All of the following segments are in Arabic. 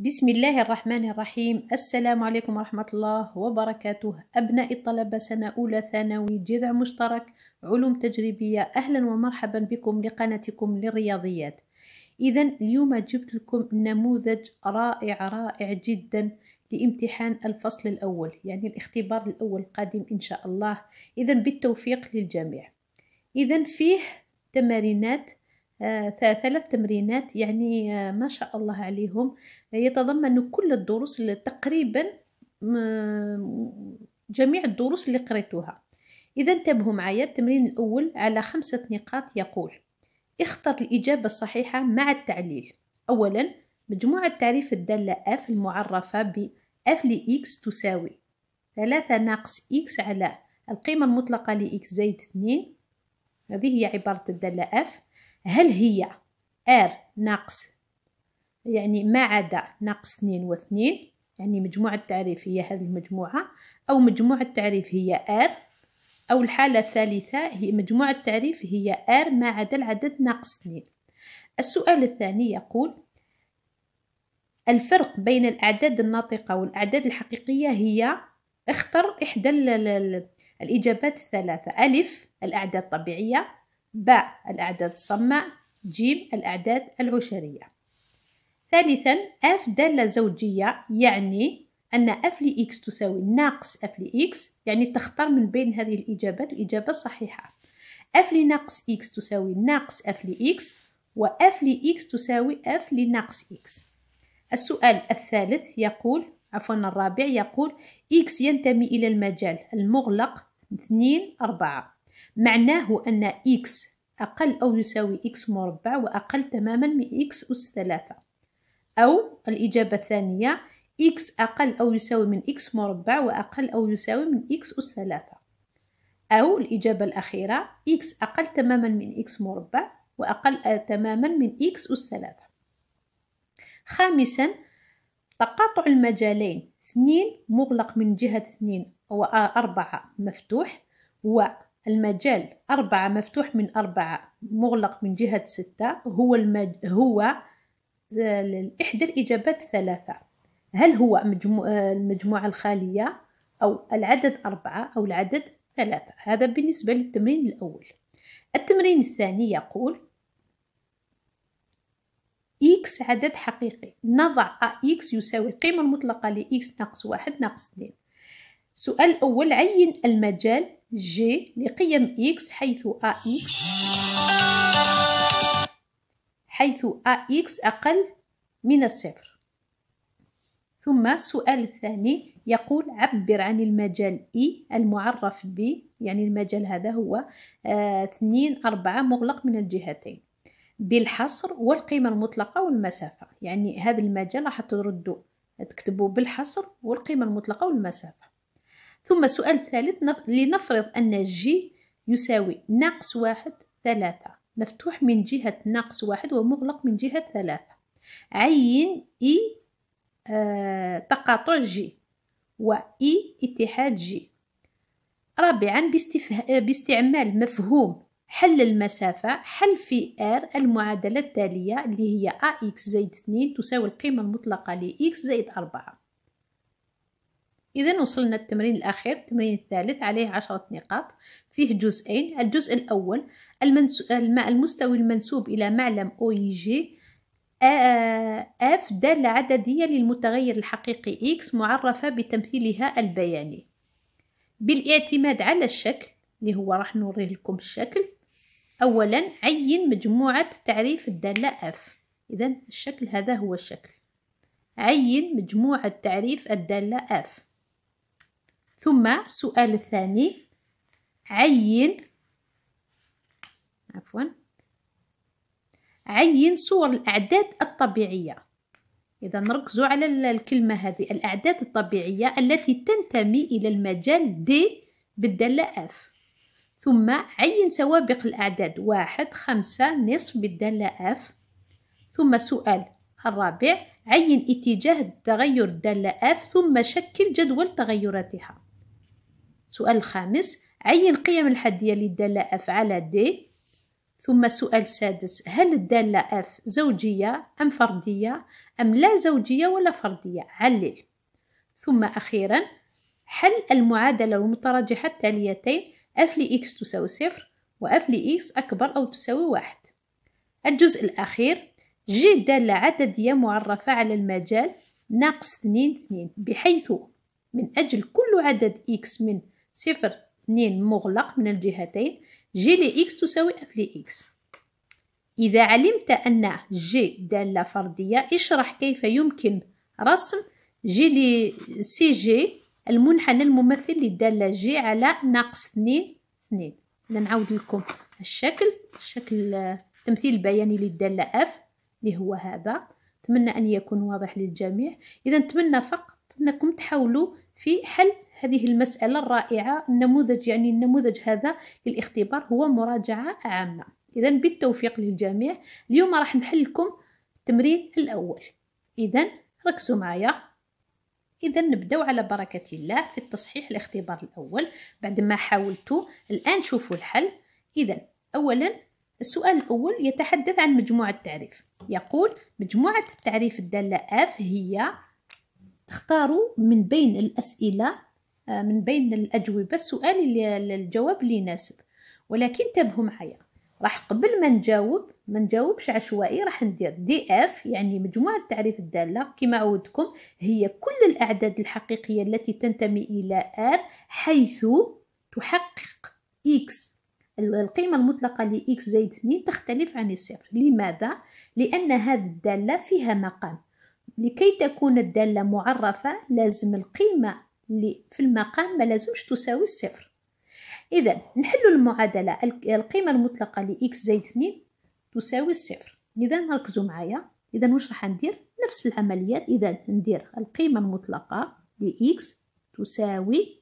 بسم الله الرحمن الرحيم السلام عليكم ورحمة الله وبركاته أبناء الطلبة سنة أولى ثانوي جذع مشترك علوم تجريبية أهلا ومرحبا بكم لقناتكم للرياضيات إذا اليوم جبت لكم نموذج رائع رائع جدا لامتحان الفصل الأول يعني الاختبار الأول القادم إن شاء الله إذا بالتوفيق للجميع إذا فيه تمارينات آه، ثلاث تمرينات يعني آه، ما شاء الله عليهم يتضمن كل الدروس اللي تقريبا جميع الدروس اللي قريتوها إذا انتبهوا معايا التمرين الأول على خمسة نقاط يقول اختر الإجابة الصحيحة مع التعليل أولا مجموعة تعريف الدالة f المعرفة ب f ل x تساوي ثلاثة ناقص x على القيمة المطلقة ل x زائد 2 هذه هي عبارة الدالة f هل هي R ناقص يعني ما عدا ناقص اثنين واثنين يعني مجموع التعريف هي هذه المجموعة أو مجموع التعريف هي R أو الحالة الثالثة هي مجموع التعريف هي R ما عدا العدد ناقص اثنين السؤال الثاني يقول الفرق بين الأعداد الناطقة والأعداد الحقيقية هي اختر إحدى الإجابات الثلاثة ألف الأعداد الطبيعية باء الأعداد الصماء جيم الأعداد العشرية ثالثا اف دالة زوجية يعني أن اف لإكس تساوي ناقص اف لإكس يعني تختار من بين هذه الإجابات الإجابة الصحيحة اف لناقص إكس تساوي ناقص اف لإكس واف لإكس تساوي اف لناقص إكس السؤال الثالث يقول عفوا الرابع يقول إكس ينتمي إلى المجال المغلق 2 4 معناه أن x أقل أو يساوي x مربع وأقل تماما من x أس ثلاثة أو الإجابة الثانية x أقل أو يساوي من x مربع وأقل أو يساوي من x أس ثلاثة أو الإجابة الأخيرة x أقل تماما من x مربع وأقل تماما من x أس ثلاثة خامسا تقاطع المجالين 2 مغلق من جهة و 4 مفتوح و المجال أربعة مفتوح من أربعة مغلق من جهة ستة هو المج... هو آه، إحدى الإجابات ثلاثة هل هو مجمو... آه، المجموعة الخالية أو العدد أربعة أو العدد ثلاثة هذا بالنسبة للتمرين الأول التمرين الثاني يقول x عدد حقيقي نضع x يساوي القيمة المطلقة ل x ناقص واحد ناقص اثنين السؤال الأول عين المجال جي لقيم إكس حيث AX حيث AX أقل من الصفر ثم السؤال الثاني يقول عبر عن المجال إي e، المعرف ب يعني المجال هذا هو آه، اثنين أربعة مغلق من الجهتين بالحصر والقيمة المطلقة والمسافة يعني هذا المجال راح تردوا تكتبوا بالحصر والقيمة المطلقة والمسافة ثم السؤال الثالث لنفرض أن جي يساوي ناقص واحد ثلاثة مفتوح من جهة ناقص واحد ومغلق من جهة ثلاثة عين إي e، آه تقاطع جي وإي e، اتحاد جي رابعا باستفه... آه، باستعمال مفهوم حل المسافة حل في R المعادلة التالية اللي هي AX زائد 2 تساوي القيمة المطلقة لX زائد 4 إذا وصلنا التمرين الأخير التمرين الثالث عليه عشرة نقاط فيه جزئين الجزء الأول المستوي المنسوب إلى معلم أو جي اف دالة عددية للمتغير الحقيقي إكس معرفة بتمثيلها البياني بالاعتماد على الشكل اللي هو راح نوريه لكم الشكل أولا عين مجموعة تعريف الدالة اف إذا الشكل هذا هو الشكل عين مجموعة تعريف الدالة اف ثم السؤال الثاني عين عفوا عين صور الأعداد الطبيعية إذا نركزوا على الكلمة هذه الأعداد الطبيعية التي تنتمي إلى المجال دي بالدالة اف ثم عين سوابق الأعداد واحد خمسة نصف بالدالة اف ثم سؤال الرابع عين اتجاه تغير الدالة اف ثم شكل جدول تغيراتها السؤال الخامس عين القيم الحدية للدالة اف على D ثم السؤال السادس هل الدالة اف زوجية أم فردية أم لا زوجية ولا فردية علل ثم أخيرا حل المعادلة المتراجحة التاليتين اف لإكس تساوي صفر و واف لإكس أكبر أو تساوي واحد الجزء الأخير جي دالة عددية معرفة على المجال ناقص 2 2 بحيث من أجل كل عدد إكس من صفر اثنين مغلق من الجهتين جي لإكس تساوي اف لإكس إذا علمت أن جي دالة فردية اشرح كيف يمكن رسم جي لي سي جي المنحنى الممثل للدالة جي على ناقص اثنين اثنين نعاود لكم الشكل شكل التمثيل آه، البياني للدالة اف اللي هو هذا أتمنى أن يكون واضح للجميع إذا نتمنى فقط أنكم تحاولوا في حل هذه المسألة الرائعة النموذج يعني النموذج هذا للاختبار هو مراجعة عامة إذا بالتوفيق للجميع اليوم راح نحلكم التمرين الأول إذا ركزوا معايا إذا نبداو على بركة الله في التصحيح الاختبار الأول بعد ما حاولتوا الآن شوفوا الحل إذا أولا السؤال الأول يتحدث عن مجموعة تعريف يقول مجموعة التعريف الدالة F هي تختاروا من بين الأسئلة من بين الأجوبة السؤال اللي الجواب اللي يناسب ولكن انتبهوا معايا راح قبل ما نجاوب ما نجاوبش عشوائي راح ندير دي اف يعني مجموعة تعريف الدالة كما عودتكم هي كل الأعداد الحقيقية التي تنتمي إلى R حيث تحقق X القيمة المطلقة لـ x زائد 2 تختلف عن الصفر لماذا؟ لأن هذه الدالة فيها مقام لكي تكون الدالة معرفة لازم القيمة اللي في المقام ما لازمش تساوي الصفر اذا نحل المعادله القيمه المطلقه لاكس زائد 2 تساوي الصفر اذا ركزوا معايا اذا واش راح ندير نفس العمليات اذا ندير القيمه المطلقه لاكس تساوي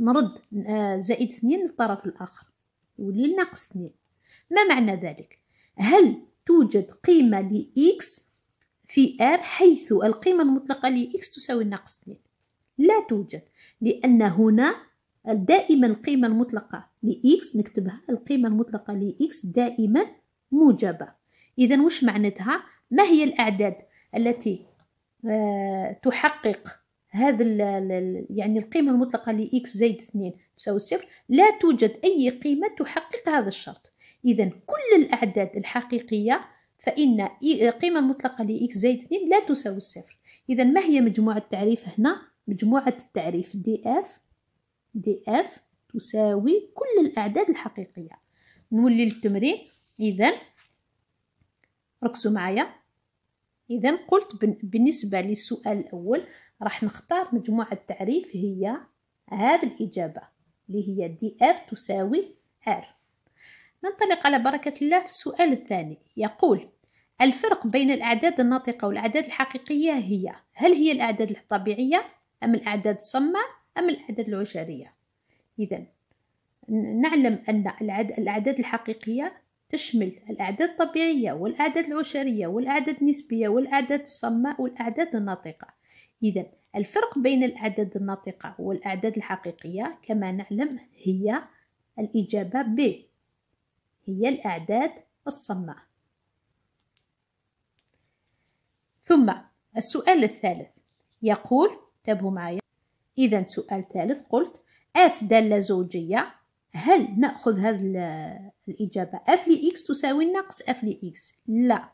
نرد آه، زائد 2 للطرف الاخر يولي ناقص 2 ما معنى ذلك هل توجد قيمه لاكس في ار حيث القيمة المطلقة ل اكس تساوي ناقص 2 لا توجد لأن هنا دائما القيمة المطلقة لإكس نكتبها القيمة المطلقة لإكس دائما موجبة إذا وش معناتها؟ ما هي الأعداد التي آه، تحقق هذا يعني القيمة المطلقة لإكس زائد اثنين تساوي صفر لا توجد أي قيمة تحقق هذا الشرط إذا كل الأعداد الحقيقية فإن القيمة المطلقة لإكس زائد اثنين لا تساوي الصفر إذا ما هي مجموعة التعريف هنا؟ مجموعة التعريف دي اف دي اف تساوي كل الأعداد الحقيقية نولي للتمرين إذا ركزوا معايا إذا قلت بالنسبة للسؤال الأول راح نختار مجموعة تعريف هي هذه الإجابة اللي هي دي اف تساوي ار ننطلق على بركة الله في السؤال الثاني يقول الفرق بين الأعداد الناطقة والأعداد الحقيقية هي هل هي الأعداد الطبيعية أم الأعداد الصماء أم الأعداد العشرية إذا نعلم أن الأعداد الحقيقية تشمل الأعداد الطبيعية والأعداد العشرية والأعداد النسبية والأعداد الصماء والأعداد الناطقة إذا الفرق بين الأعداد الناطقة والأعداد الحقيقية كما نعلم هي الإجابة ب هي الأعداد الصماء ثم السؤال الثالث يقول انتبهوا معايا إذا سؤال ثالث قلت اف دالة زوجية هل نأخذ هذه الإجابة اف لإكس تساوي ناقص اف لإكس لا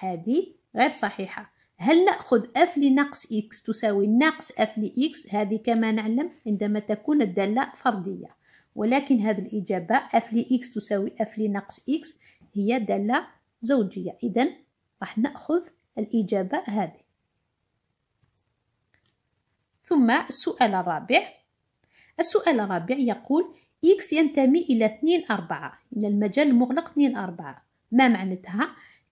هذه غير صحيحة هل نأخذ اف ناقص إكس تساوي ناقص اف لإكس هذه كما نعلم عندما تكون الدالة فردية ولكن هذه الإجابة اف لإكس تساوي اف ناقص إكس هي دالة زوجية إذا راح نأخذ الإجابة هذه ثم السؤال الرابع السؤال الرابع يقول X ينتمي إلى 2 4 إلى المجال المغلق 2 4 ما معناتها؟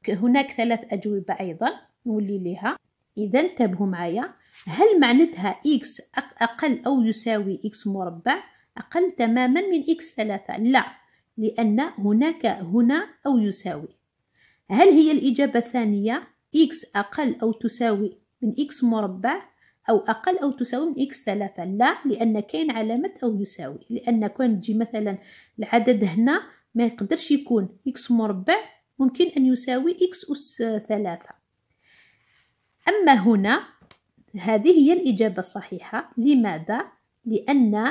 هناك ثلاث أجوبة أيضا نولي لها إذا انتبهوا معايا هل معناتها X أقل أو يساوي X مربع أقل تماما من X ثلاثة؟ لا لأن هناك هنا أو يساوي هل هي الإجابة الثانية X أقل أو تساوي من X مربع؟ أو أقل أو تساوي من إكس ثلاثة لا لأن كاين علامة أو يساوي لأن كون تجي مثلا العدد هنا ما يقدرش يكون إكس مربع ممكن أن يساوي إكس أس ثلاثة أما هنا هذه هي الإجابة الصحيحة لماذا؟ لأن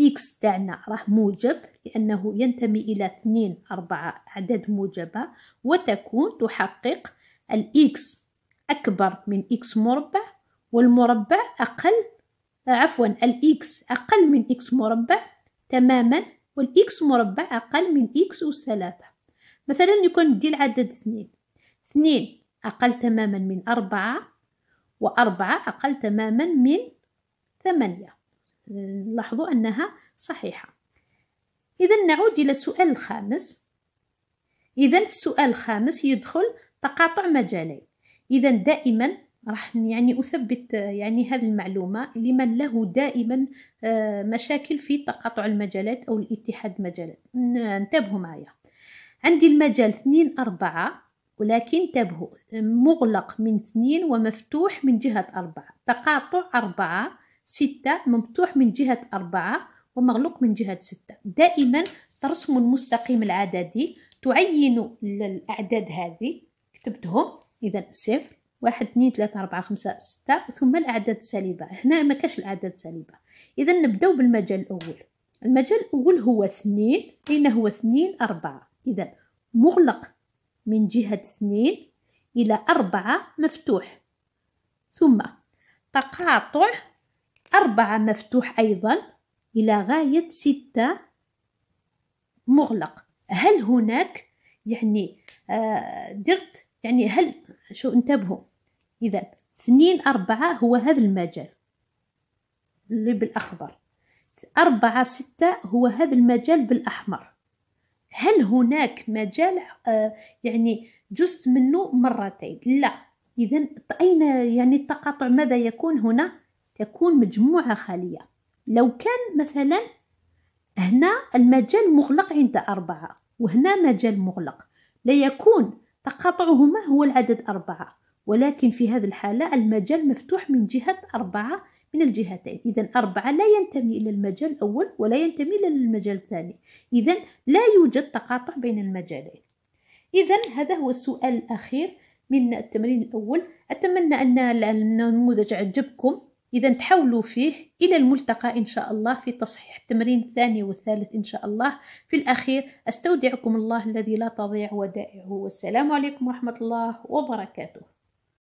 إكس تاعنا راه موجب لأنه ينتمي إلى اثنين أربعة أعداد موجبة وتكون تحقق الإكس أكبر من إكس مربع والمربع أقل آه، عفوا الإكس أقل من إكس مربع تماما والإكس مربع أقل من إكس أس ثلاثة مثلا يكون دي العدد اثنين اثنين أقل تماما من أربعة وأربعة أقل تماما من ثمانية آه، لاحظوا أنها صحيحة إذا نعود إلى السؤال الخامس إذا في السؤال الخامس يدخل تقاطع مجالين إذا دائما راح يعني أثبت آه، يعني هذه المعلومة لمن له دائما آه، مشاكل في تقاطع المجالات أو الاتحاد مجالات انتبهوا معايا عندي المجال اثنين أربعة ولكن انتبهوا مغلق من اثنين ومفتوح من جهة أربعة تقاطع أربعة ستة مفتوح من جهة أربعة ومغلوق من جهة ستة دائما ترسم المستقيم العددي تعين الأعداد هذه كتبتهم إذا صفر واحد اثنين ثلاثة أربعة خمسة ستة ثم الأعداد السالبة هنا ما كاش الأعداد السالبة إذا نبداو بالمجال الأول المجال الأول هو اثنين أين هو اثنين أربعة إذا مغلق من جهة اثنين إلى أربعة مفتوح ثم تقاطع أربعة مفتوح أيضا إلى غاية ستة مغلق هل هناك يعني آه، درت يعني هل شو انتبهوا إذا اثنين أربعة هو هذا المجال اللي بالأخضر أربعة ستة هو هذا المجال بالأحمر هل هناك مجال آه يعني جزت منه مرتين لا إذا أين يعني التقاطع ماذا يكون هنا تكون مجموعة خالية لو كان مثلا هنا المجال مغلق عند أربعة وهنا مجال مغلق لا يكون تقاطعهما هو العدد أربعة ولكن في هذه الحالة المجال مفتوح من جهة أربعة من الجهتين إذا أربعة لا ينتمي إلى المجال الأول ولا ينتمي إلى المجال الثاني إذا لا يوجد تقاطع بين المجالين إذا هذا هو السؤال الأخير من التمرين الأول أتمنى أن النموذج عجبكم إذا تحولوا فيه إلى الملتقى إن شاء الله في تصحيح التمرين الثاني والثالث إن شاء الله في الأخير أستودعكم الله الذي لا تضيع ودائعه والسلام عليكم ورحمة الله وبركاته